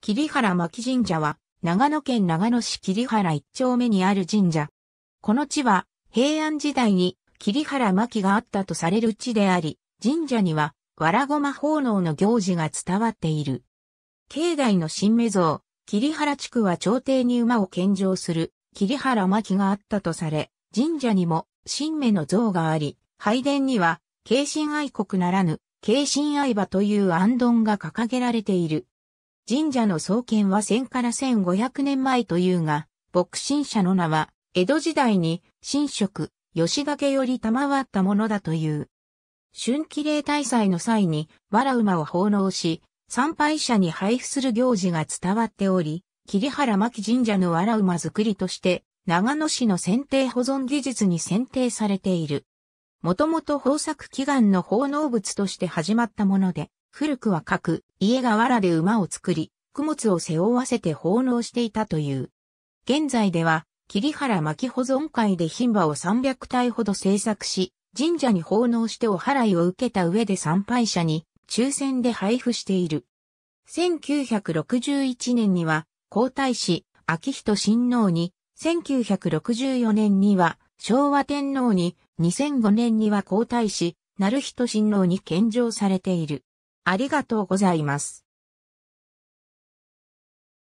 桐原牧神社は、長野県長野市桐原一丁目にある神社。この地は、平安時代に桐原牧があったとされる地であり、神社には、わらごま奉納の行事が伝わっている。境内の新目像、桐原地区は朝廷に馬を献上する、桐原牧があったとされ、神社にも、新目の像があり、拝殿には、慶神愛国ならぬ、慶神愛馬という安頓が掲げられている。神社の創建は1000から1500年前というが、牧神社の名は、江戸時代に、神職、吉岳より賜ったものだという。春季礼大祭の際に、藁馬を奉納し、参拝者に配布する行事が伝わっており、桐原牧神社の藁馬作りとして、長野市の選定保存技術に選定されている。もともと豊作祈願の奉納物として始まったもので、古くは各家が藁で馬を作り、供物を背負わせて奉納していたという。現在では、桐原巻保存会で牝馬を300体ほど制作し、神社に奉納してお祓いを受けた上で参拝者に抽選で配布している。1961年には皇太子秋仁親王に、1964年には昭和天皇に、2005年には皇太子、成人親王に献上されている。ありがとうございます。